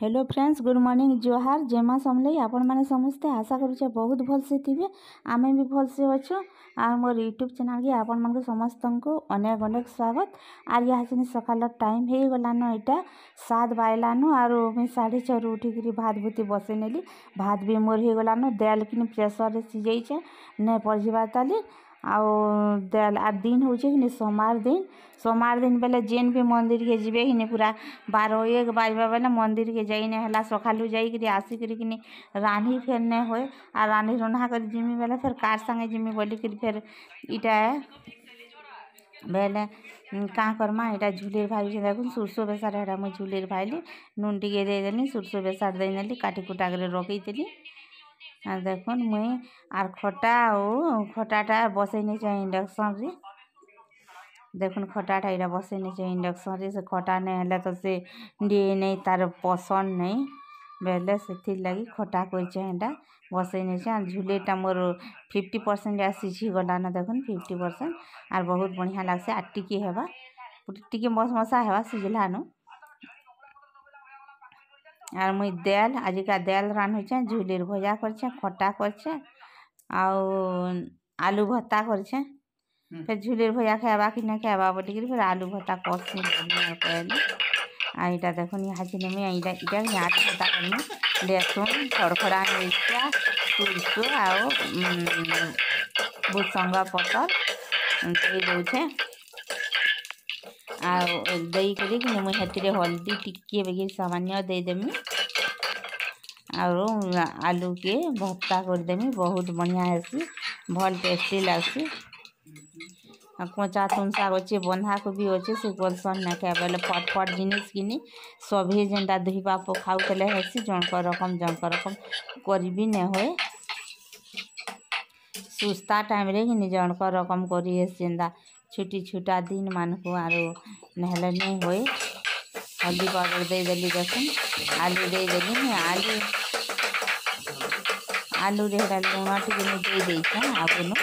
hello friends good morning জোহার জেমা ସମଲେଇ ଆପଣମାନେ ସମସ୍ତେ ଆଶା କରୁଛେ ବହୁତ ଭଲସେ ଥିବେ ଆମେ ବି ଭଲସେ ଅଛୁ ଆର୍ ମୋର ୟୁଟ୍ୟୁବ୍ ଚ୍ୟାନେଲ୍କେ ଆପଣମାନଙ୍କୁ ସମସ୍ତଙ୍କୁ ଅନେକ ଅନେକ ସ୍ୱାଗତ ଆର୍ ଇହାଛିନି ସକାଳର ଟାଇମ୍ ହେଇଗଲାନ ଇଟା ସାତ ବାଜିଲାନ ଆରୁ ମୁଇଁ ସାଢ଼େ ଛଅରୁ ଉଠିକିରି ଭାତ ଭୁତି ବସେଇ ନେଲି ଭାତ ବି ମୋର ହେଇଗଲାନ ଦେଲ୍ କିନି ପ୍ରେସର୍ରେ ସିଝେଇଛେ ନାଇଁ ପଡ଼ିଯିବା ତାଲି आउ आर दिन होने सोमवार दिन सोमवार दिन बेले जेन भी मंदिर के जीवे किनि पूरा बार एक बजवा बेले मंदिर के जाने हेला सका जाकर आसिक रानी फेर नहीं हुए आ रानी रंधा कर जिमी बेले फिर कार सागे जिमी बोल कर फेर इटा बेले का करमा यहाँ झुलेर भाजी देख सोरसो बेसार है मुझ झुलेर भाईली नून टी देदेली सोरसो बेसार देदेली काटिकुटा कर रखी देली আর দেখুন ମୁଇଁ ଆର୍ ଖଟା ଆଉ ଖଟାଟା ବସେଇ ନେଇଛେଁ ଇଣ୍ଡକ୍ସନ୍ରେ ଦେଖୁନ୍ ଖଟାଟା ଇଟା ବସେଇ ନେଇଛେଁ ଇଣ୍ଡକ୍ସନ୍ରେ ସେ ଖଟା ନାଇଁ ହେଲେ ତ ସେ ଡିଏ ନେଇଁ ତାର୍ ପସନ୍ଦ୍ ନେଇଁ ବେଲେ ସେଥିର୍ଲାଗି ଖଟା କରିଛେଁ ହେଟା ବସେଇ ନେଇଛେଁ ଆର୍ ଝୁଲେଇଟା ମୋର ଫିଫ୍ଟି ପରସେଣ୍ଟ୍ ଆସିଛି ଗଲାନ ଦେଖୁନ୍ ଫିଫ୍ଟି ପରସେଣ୍ଟ୍ ଆର୍ ବହୁତ୍ ବଢ଼ିଆଁ ଲାଗ୍ସି ଆର୍ ଟିକେ ହେବା ଟିକେ ମସ୍ ମସା ହେବା ସିଝିଲାନ আর মুই দেল আজিকা দেল রাঁধুছে ঝুলির ভজা করছে খটা করছে আউ আলু ভত্তা করছে ফের ঝুলির ভজা খাইবা কি না খাইবা বলিকি ফের আলু ভত্তা করছি আর এটা দেখুন ইহাজি নেমে এইটা এটা আলু ভত্তা করলি লেসুন খড়খড়া মিরচা তুলসু আউ ভূসঙ্গা পটল দিয়ে দেছে दही कर मुझे हाथी हल्दी टिके बगे सामान्य देदेमी आलू के भत्ता करदेमी बहुत बढ़िया है भल टेस्टी लगसी कचा तुनसा अच्छे बंधाकोबी अच्छे से गोलसन ना खाए बोले फटफट जिनिस कि सभी जेनटा धोबा पखाऊले हेसी जनक रकम जनक रकम करी ना हुए सुस्ता टाइम रे रकम करी छुट्टी छुटा दिन मानको आरो नहलने होए हल्दी पाउडर दे देली जखन आलू दे देली आलू आलू रे हेरा लूणा टिके दे दै छै आपनो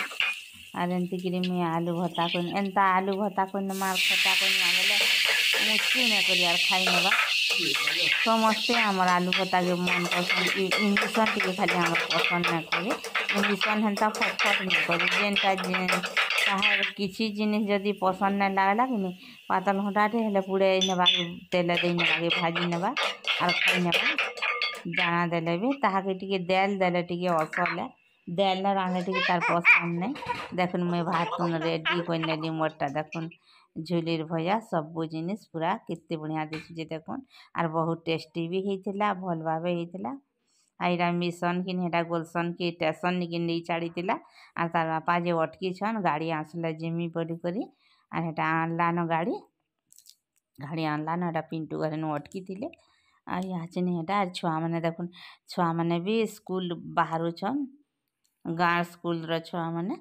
আর এমতি করে মুই আলু ভর্তা করি এনতা আলু ভর্তা করি মার খটা করি বলে মুচু না করি আর খাই নেবা ସମସ୍ତେ ଆମର ଆଲୁ ଭର୍ତ୍ତାକେ ମନ୍ କରସନ୍ ଇଣ୍ଡକ୍ସନ୍ ଟିକେ ଖାଲି ଆମର ପସନ୍ଦ ନାଇଁ କରେ ଇଣ୍ଡକ୍ସନ୍ ହେନ୍ତା ଫଟଫଟ ନାଇଁ କରେ ଯେନ୍ଟା ଯେନ୍ ତମର୍ କିଛି ଜିନିଷ୍ ଯଦି ପସନ୍ଦ୍ ନାଇଁ ଲାଗ୍ଲା କି ନି ପାତଲ୍ ଘଣ୍ଟାଟେ ହେଲେ ପୁଡ଼େଇ ନେବା ତେଲ ଦେଇ ନେବାକେ ଭାଜି ନେବା ଆର୍ ଖାଇ ନେବା ଜାଣା ଦେଲେ ବି ତାହାକେ ଟିକେ ଦେଲ୍ ଦେଲେ ଟିକେ ଅସଲେ ଦେଲ୍ ରାନ୍ଧଲେ ଟିକେ ତାର୍ ପସନ୍ଦ୍ ନାଇଁ ଦେଖୁନ୍ ମୁଇଁ ଭାତ୍ ତୁନ୍ ରେଡ଼ି କରିନେଲି ମୋର୍ଟା ଦେଖୁନ୍ ଝୁଲିର୍ ଭଜା ସବୁ ଜିନିଷ୍ ପୁରା କେତେ ବଢ଼ିଆ ଦିଶୁଛେ ଦେଖୁନ୍ ଆର୍ ବହୁତ୍ ଟେଷ୍ଟି ବି ହେଇଥିଲା ଭଲ୍ ଭାବେ ହେଇଥିଲା ଏଇଟା ମିଶନ୍ କିନ୍ ହେଟା ବୋଲ୍ସନ୍ କି ଷ୍ଟେସନ୍ ନିକି ନେଇ ଛାଡ଼ିଥିଲା ଆର୍ ତାର୍ ବାପା ଯେ ଅଟକିଛନ୍ ଗାଡ଼ି ଆସୁଲେ ଯିମି ବୋଲିକରି ଆର୍ ହେଟା ଆଣିଲାନ ଗାଡ଼ି ଗାଡ଼ି ଆଣିଲାନ ହେଟା ପିଣ୍ଟୁ ଘରେ ନୁ ଅଟକିଥିଲେ ଆର୍ ଇହାଚିନ୍ ହେଟା ଆର୍ ଛୁଆମାନେ ଦେଖୁନ୍ ଛୁଆମାନେ ବି ସ୍କୁଲ୍ ବାହାରୁଛନ୍ ଗାଁ ସ୍କୁଲ୍ର ଛୁଆମାନେ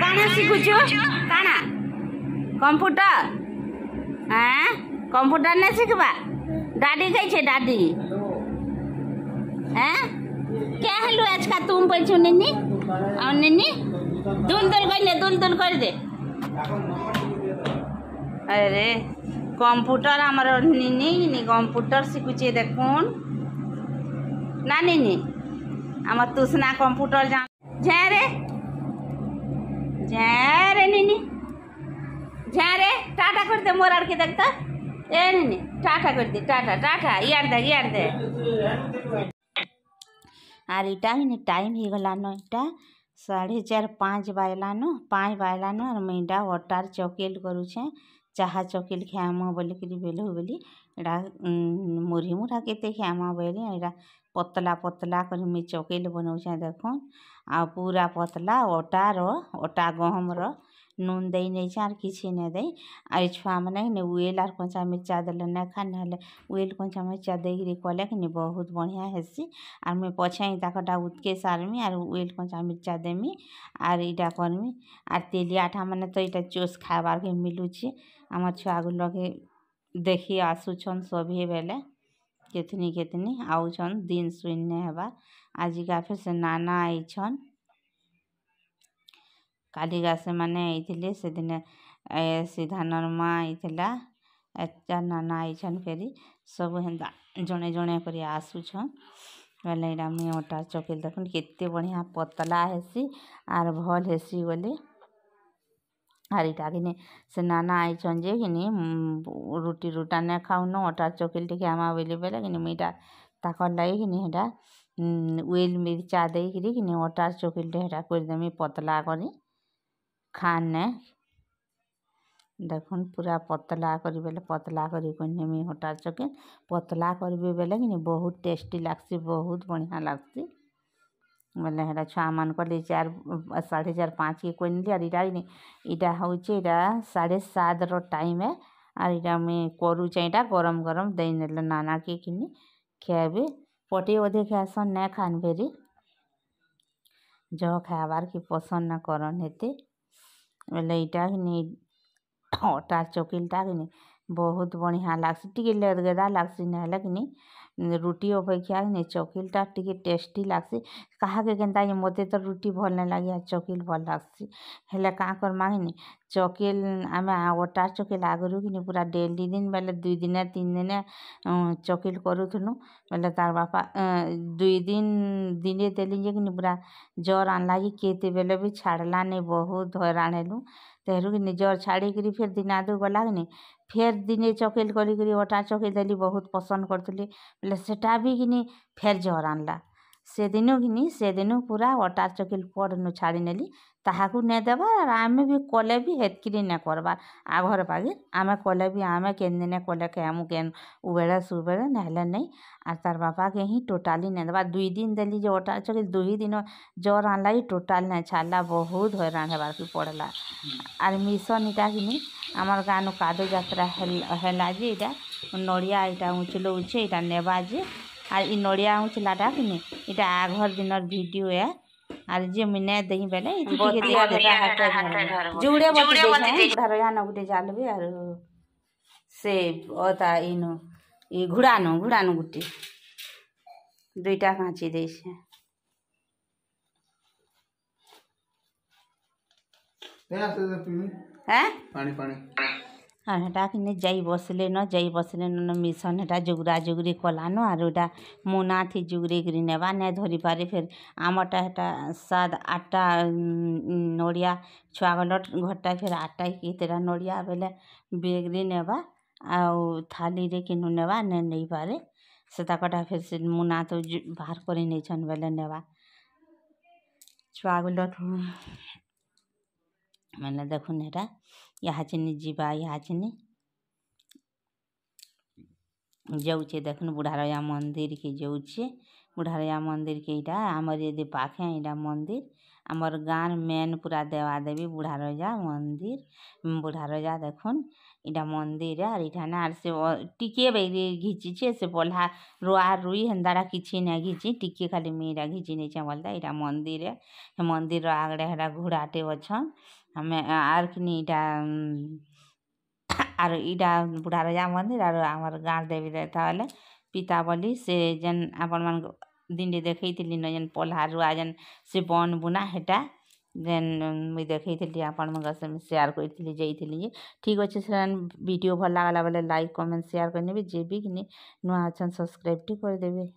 କାଣା ଶିଖୁଛୁ କାଣା କମ୍ପ୍ୟୁଟର କମ୍ପ୍ୟୁଟର ନାଇଁ ଶିଖ୍ବା દાદી કઈ છે દાદી હે ક્યાં હેલું આજકા તું પૈછું નિની આવ નિની દુલ દુલ કરીને દુલ દુલ કરી દે અરે কম্পুটর আমার নিনি কম্পুটর শিখুছি দেখুন না নিনি আমার তুষনা কম্পুটর জান ঝ্যাঁরে ঝ্যাঁরে নিনি ঝ্যাঁরে টাটা করতে মোর আর কি দেখতা এমনি টাটা করে দে টাটা টাটা ইয়ার দে ইয়ার দে আর এটা ইনে টাইম হয়ে গলান এটা সাড়ে চার পাঁচ বাইলান পাঁচ বাইলান আর মেয়েটা অটার চকেল করুছে ଚାହା ଚକିଲ ଖିଆମ ବୋଲିକିରି ବେଲୁ ବୋଲି ଏଇଟା ମୁଢ଼ି ମୁଢ଼ା କେତେ ଖିଆମ ବୋଇଲେ ଏଇଟା ପତଲା ପତଲା କରି ମୁଇଁ ଚକିଲ ବନଉଛେଁ ଦେଖୁନ୍ ଆଉ ପୁରା ପତଲା ଅଟାର ଅଟା ଗହମର नून दै नहि छै आर किछु नहि दै आओर ଛୁଆମାନେ ନାଇଁ ୱେଲ୍ ଆର୍ କଞ୍ଚା ମିର୍ଚା ଦେଲେ ନାଇଁ ଖାଏ ନାଇଁ ହେଲେ ୱେଲ୍ କଞ୍ଚା ମିର୍ଚା ଦେଇକିରି କଲେ କି ନି ବହୁତ ବଢ଼ିଆ ହେସି ଆର୍ ମୁଇଁ ପଛେ ତାଙ୍କଟା ଉତ୍କେ ସାରମି ଆର୍ ୱେଲ୍ କଞ୍ଚା ମିର୍ଚା ଦେମି ଆର୍ ଇଟା କରମି ଆର୍ ତେଲିଆ ଠାମାନେ ତ ଇଟା ଚୁସ୍ ଖାଇବାର୍କେ ମିଲୁଛି ଆମର୍ ଛୁଆଗୁଲକେ ଦେଖି ଆସୁଛନ୍ ସଭିଏ ବେଲେ କେଥିନି କେଥିନି ଆଉଛନ୍ ଦିନ୍ ଶୁନ୍ ନାଇଁ ହେବା ଆଜିକା ଫେର୍ ସେ ନାନା ଆଇଛନ୍ କାଳିଦାସମାନେ ଆଇଥିଲେ ସେଦିନେ ଏ ସିଧା ନର୍ମା ଆଇଥିଲା ଏଟା ନାନା ଆଇଛନ୍ ଫେରି ସବୁ ହେନ୍ତା ଜଣେ ଜଣେ କରି ଆସୁଛନ୍ ବୋଲେ ଏଇଟା ମୁଇଁ ଅଟା ଚକିଲ୍ ଦେଖୁନ୍ କେତେ ବଢ଼ିଆ ପତଳା ହେସି ଆର୍ ଭଲ୍ ହେସି ବୋଲି ଆର୍ ଇଟା କିନି ସେ ନାନା ଆଇଛନ୍ ଯେ କିନି ରୁଟି ରୁଟା ନାଇଁ ଖାଉନୁ ଅଟା ଚକିଲ୍ ଟିକେ ଆନ୍ମା ବୋଲି ବେଲେ କିନି ମୁଇଁ ଇଟା ତାକର୍ ଲାଗି କିନି ହେଟା ଉଇଲ୍ ମିର୍ଚା ଦେଇକିରି କିନି ଅଟା ଚକିଲ୍ଟେ ହେଟା କରିଦେମି ପତଳା କରି खाने देख पूरा पतला कर पतला करमी हटा चकेन पतला करी बोले कि बहुत टेस्ट लग्सी बहुत बढ़िया लग्सी बोले हेटा छुआ मान कर चार साढ़े चार पाँच के कहली आर इटा इटा हूँ साढ़े सात रईम आर इटा मुझे करूचे यहाँ गरम गरम दे नाना के कि खेबी पटे अधे खेस ना खान फेरी जह खाबार कि पसंद ना करते ବୋଇଲେ ଇଟା ଘିନି ଅଟା ଚକିଲ୍ଟା ଘିନି ବହୁତ୍ ବଢ଼ିଆଁ ଲାଗ୍ସି ଟିକେ ଲେଟ୍ ଗେଦା ଲାଗ୍ସି ନାଇଁହେଲେ କିନି ରୁଟି ଅପେକ୍ଷା ନି ଚକିଲ୍ଟା ଟିକେ ଟେଷ୍ଟି ଲାଗ୍ସି କାହାକେ କେନ୍ତା ଯେ ମୋତେ ତ ରୁଟି ଭଲ୍ ନାଇଁ ଲାଗେ ଆର୍ ଚକିଲ୍ ଭଲ୍ ଲାଗ୍ସି ହେଲେ କାଁ କର୍ମା କିନି ଚକିଲ୍ ଆମେ ଅଟା ଚକିଲ୍ ଆଗରୁ କିନି ପୁରା ଡେଲି ଦିନ୍ ବେଲେ ଦୁଇ ଦିନେ ତିନ୍ ଦିନେ ଚକିଲ୍ କରୁଥିଲୁଁ ବେଲେ ତାର୍ ବାପା ଦୁଇ ଦିନ୍ ଦିନେ ଦେଲି ଯେ କିନି ପୁରା ଜର୍ ଆନ୍ଲା ଯେ କେତେବେଲେ ବି ଛାଡ଼୍ଲାନି ବହୁତ୍ ହଇରାଣ୍ ହେଲୁଁ ତେହରୁକିନି ଜର୍ ଛାଡ଼ିକିରି ଫେର୍ ଦିନେ ଆଦୁ ଗଲାକିନି ଫେର୍ ଦିନେ ଚକେଲ୍ କରିକିରି ଅଟା ଚକେଇ ଦେଲି ବହୁତ ପସନ୍ଦ କରୁଥିଲେ ବୋଲେ ସେଟା ବି କିନି ଫେର୍ ଜର୍ ଆଣିଲା ସେଦିନ ଘିନି ସେଦିନ ପୁରା ଅଟା ଚକିଲ୍ ଛାଡ଼ି ନେଲି ତାହାକୁ ନେଇ ଦେବାର୍ ଆର୍ ଆମେ ବି କଲେ ବି ହେତ୍କିରି ନାଇଁ କର୍ବାର୍ ଆଘର୍ ପାଗି ଆମେ କଲେ ବି ଆମେ କେନ୍ ଦିନେ କଲେ ଖାଏମୁ କେନ୍ ଉବେଲେ ସୁବେଲେ ନାଇଁହେଲେ ନାଇଁ ଆର୍ ତାର୍ ବାପାକେ ହିଁ ଟୋଟାଲି ନାଇଁ ଦେବାର୍ ଦୁଇ ଦିନ୍ ଦେଲି ଯେ ଅଟା ଚକିଲ୍ ଦୁଇ ଦିନ ଜର୍ ଆନ୍ଲା ଯେ ଟୋଟାଲ୍ ନାଇଁ ଛାଡ଼ିଲା ବହୁତ୍ ହଇରାଣ ହେବାର୍କେ ପଡ଼୍ଲା ଆର୍ ମିଶନ୍ ଇଟା କିନି ଆମର୍ ଗାଁନୁ କାଦୋ ଯାତ୍ରା ହେଲା ଯେ ଇଟା ନଡ଼ିଆ ଇଟା ଉଛଲଉଛେ ଇଟା ନେବା ଯେ আর ই নড়িয়া হচ্ছে লাডা কিনে এটা আগর দিনর ভিডিও এ আর যে মিনে দেহি বেলে ইতি টিকে দিয়া দেতা হাতে জুড়ে বতি ধর ইয়া গুটে জালবি আর সে ওতা ইনো ই ঘুড়ানো ঘুড়ানো গুটি দুইটা কাঁচি দেইছে হ্যাঁ পানি পানি ଆର୍ ହେଟା କିନି ଯାଇ ବସିଲେନ ଯାଇ ବସିଲେନ ମିଶନ୍ ହେଟା ଯୁଗୁରା ଯୁଗୁରି କଲାନ ଆରୁ ହେଟା ମୁନାଥି ଯୁଗୁରି କରି ନେବା ନାଇଁ ଧରି ପାରି ଫେର୍ ଆମର୍ଟା ହେଟା ସାତ୍ ଆଠ୍ଟା ନଡ଼ିଆ ଛୁଆଗଣ୍ଡ ଘରଟା ଫେର୍ ଆଠ୍ଟା କି କେତେଟା ନଡ଼ିଆ ବେଲେ ବେଗ୍ରେ ନେବା ଆଉ ଥାଲିରେ କିନୁ ନେବା ନାଇଁ ନେଇପାରେ ସେ ତାକର୍ଟା ଫେର୍ ସେ ମୁନା ତ ବାହାର୍ କରି ନେଇଛନ୍ ବେଲେ ନେବା ଛୁଆଗୁଣ୍ଡ ବେଲେ ଦେଖୁନ୍ ହେଟା यहाजनी जीवा यहाजनी जाऊचे देख बुढ़ारया मंदिर के जाऊचे बुढ़ारया मंदिर के यहाँ आमर ये पाखे यहाँ मंदिर आमर गाँव मेन पूरा देवा देवी बुढ़ारया मंदिर बुढ़ारया देख इटा मंदिर आर इटा ना से टिके बैरी घिचीचे से पल्हा रुआ रुई हेन्दारा कि नहीं घिची टिके खाली मेरा घिची नहीं चाहे बोलता इटा मंदिर है मंदिर आगड़े हेरा घोड़ाटे अच्छा हमे आरखिनि ଇଟା ଆରୁ ଇଟା ବୁଢ଼ା ରାଜା ମନ୍ଦିର୍ ଆରୁ ଆମର୍ ଗାଁ'ର୍ ଦେବୀ ଦେବତା ବେଲେ ପିତା ବୋଲି ସେ ଯେନ୍ ଆପଣମାନ୍କୁ ଦିନ୍ଟେ ଦେଖେଇଥିଲିନ ଯେନ୍ ପଲ୍ହାରୁଆ ଯେନ୍ ସେ ବନ୍ ବୁନା ହେଟା ଯେନ୍ ମୁଇଁ ଦେଖେଇଥିଲି ଆପଣମାନ୍କୁ ସେନୁ ସେୟାର୍ କରିଥିଲି ଯାଇଥିଲି ଯେ ଠିକ୍ ଅଛେ ସେନ୍ ଭିଡ଼ିଓ ଭଲ୍ ଲାଗ୍ଲା ବେଲେ ଲାଇକ୍ କମେଣ୍ଟ୍ ସେୟାର୍ କରିନେବେ ଯେ ବି କିନି ନୂଆ ଅଛନ୍ ସବ୍ସ୍କ୍ରାଇବ୍ଟି କରିଦେବେ